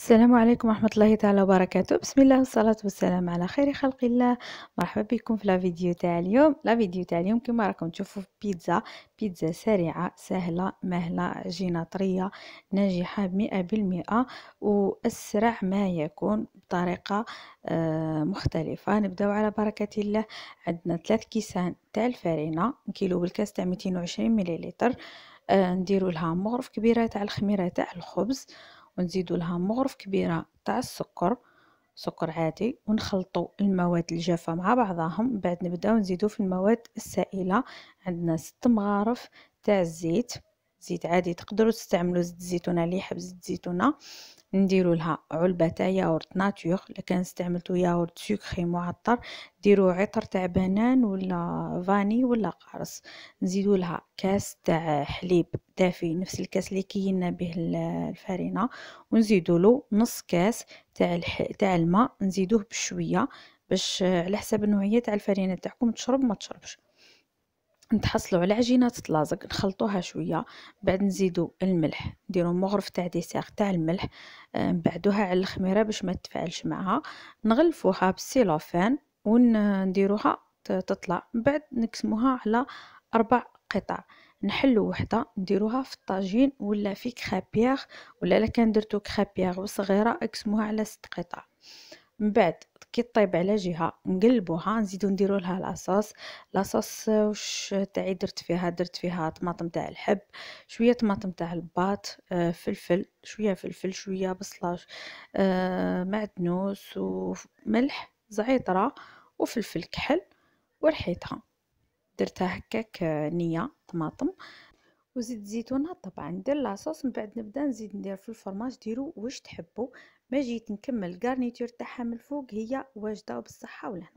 السلام عليكم ورحمة الله تعالى وبركاته بسم الله والصلاة والسلام على خير خلق الله مرحبا بكم في الفيديو تاع اليوم الفيديو تاع اليوم كما راكم تشوفوا بيتزا بيتزا سريعة سهلة مهلة جينا طرية ناجحة بمئة بالمئة وأسرع ما يكون بطريقة آه، مختلفة نبداو على بركة الله عندنا ثلاث كيسان تاع الفارينة كيلو بالكاس تاع 220 مليلتر آه، نديروا لها مغرف كبيرة تاع الخميرة تاع الخبز ونزيدو لها مغرف كبيره تاع السكر سكر عادي ونخلطوا المواد الجافة مع بعضهم بعد نبداو نزيدو في المواد السائلة عندنا ست مغارف تاع الزيت زيت عادي تقدروا تستعملوا زيت الزيتونه اللي زيت الزيتونه نديروا لها علبه تاع ياورت ناتور كان استعملتوا ياورت سكري معطر ديروا عطر تاع بنان ولا فاني ولا قارص نزيدوا لها كاس تاع حليب دافي نفس الكاس اللي كينا به الفرينه ونزيدوا له نص كاس تاع الح... تاع الماء نزيدوه بشويه باش على حسب النوعيه تاع الفرينه تاعكم تشرب ما تشربش نتحصلوا على عجينه تلازق نخلطوها شويه بعد نزيدو الملح نديرو مغرف تاع ديسير تاع الملح آه، نبعدوها على الخميره باش ما تفعلش معها نغلفوها بالسيلوفان ونديروها آه، تطلع بعد نقسموها على اربع قطع نحلو وحده نديروها في الطاجين ولا في كخابيغ ولا لكان درتو كخابيغ صغيره اقسموها على ست قطع من بعد كي طيب على جهه نقلبوها نزيدو نديرو لها لاصوص لاصوص واش تاعي درت فيها درت فيها طماطم تاع الحب شويه طماطم تاع الباط آه، فلفل شويه فلفل شويه بصله آه، معدنوس وملح زعيطره وفلفل كحل ورحيتها درتها هكاك آه، نيه طماطم وزيت الزيتونه طبعا ندير لاصوص من بعد نبدا نزيد ندير في الفرماج ديروا واش تحبوا ما جيت نكمل الكارنيتور تاعها من الفوق هي واجده وبالصحه والهنا